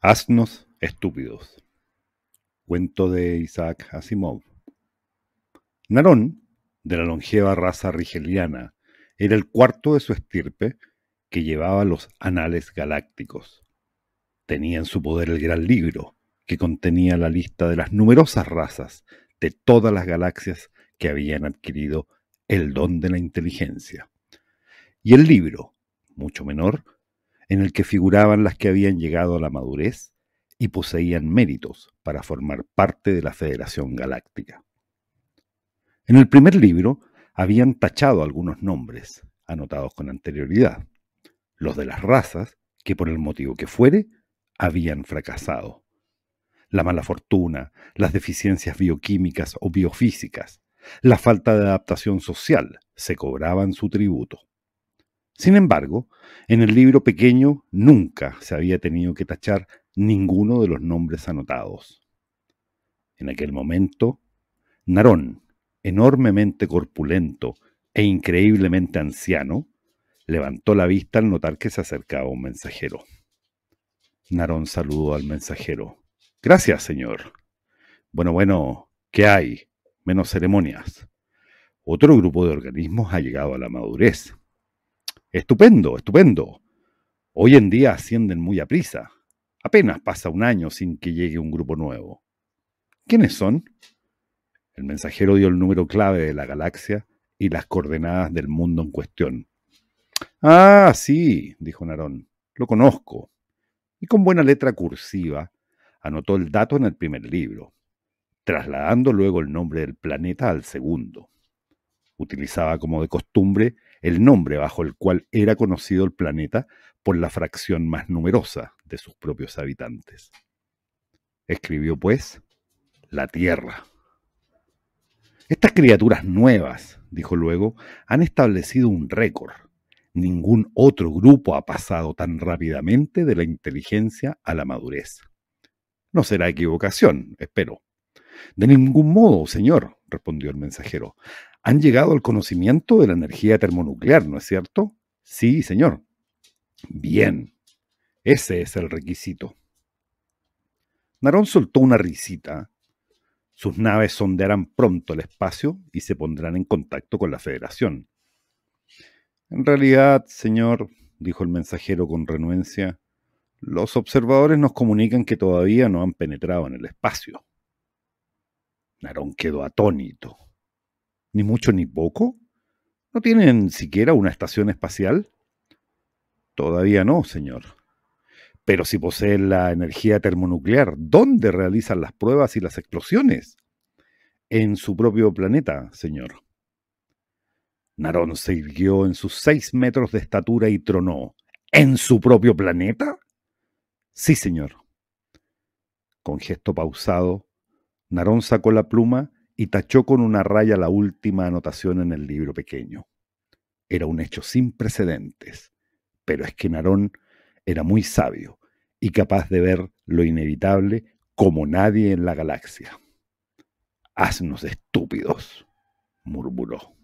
Asnos estúpidos. Cuento de Isaac Asimov. Narón, de la longeva raza rigeliana, era el cuarto de su estirpe que llevaba los anales galácticos. Tenía en su poder el gran libro, que contenía la lista de las numerosas razas de todas las galaxias que habían adquirido el don de la inteligencia. Y el libro, mucho menor, en el que figuraban las que habían llegado a la madurez y poseían méritos para formar parte de la Federación Galáctica. En el primer libro habían tachado algunos nombres, anotados con anterioridad, los de las razas que por el motivo que fuere habían fracasado. La mala fortuna, las deficiencias bioquímicas o biofísicas, la falta de adaptación social se cobraban su tributo. Sin embargo, en el libro pequeño nunca se había tenido que tachar ninguno de los nombres anotados. En aquel momento, Narón, enormemente corpulento e increíblemente anciano, levantó la vista al notar que se acercaba un mensajero. Narón saludó al mensajero. Gracias, señor. Bueno, bueno, ¿qué hay? Menos ceremonias. Otro grupo de organismos ha llegado a la madurez. Estupendo, estupendo. Hoy en día ascienden muy a prisa. Apenas pasa un año sin que llegue un grupo nuevo. ¿Quiénes son? El mensajero dio el número clave de la galaxia y las coordenadas del mundo en cuestión. Ah, sí, dijo Narón, lo conozco. Y con buena letra cursiva anotó el dato en el primer libro, trasladando luego el nombre del planeta al segundo. Utilizaba como de costumbre el nombre bajo el cual era conocido el planeta por la fracción más numerosa de sus propios habitantes. Escribió, pues, la Tierra. Estas criaturas nuevas, dijo luego, han establecido un récord. Ningún otro grupo ha pasado tan rápidamente de la inteligencia a la madurez. No será equivocación, espero. De ningún modo, señor, respondió el mensajero han llegado al conocimiento de la energía termonuclear, ¿no es cierto? Sí, señor. Bien, ese es el requisito. Narón soltó una risita. Sus naves sondearán pronto el espacio y se pondrán en contacto con la Federación. En realidad, señor, dijo el mensajero con renuencia, los observadores nos comunican que todavía no han penetrado en el espacio. Narón quedó atónito ni mucho ni poco. ¿No tienen siquiera una estación espacial? Todavía no, señor. Pero si poseen la energía termonuclear, ¿dónde realizan las pruebas y las explosiones? En su propio planeta, señor. Narón se irguió en sus seis metros de estatura y tronó. ¿En su propio planeta? Sí, señor. Con gesto pausado, Narón sacó la pluma y tachó con una raya la última anotación en el libro pequeño. Era un hecho sin precedentes, pero es que Narón era muy sabio y capaz de ver lo inevitable como nadie en la galaxia. Haznos estúpidos, murmuró.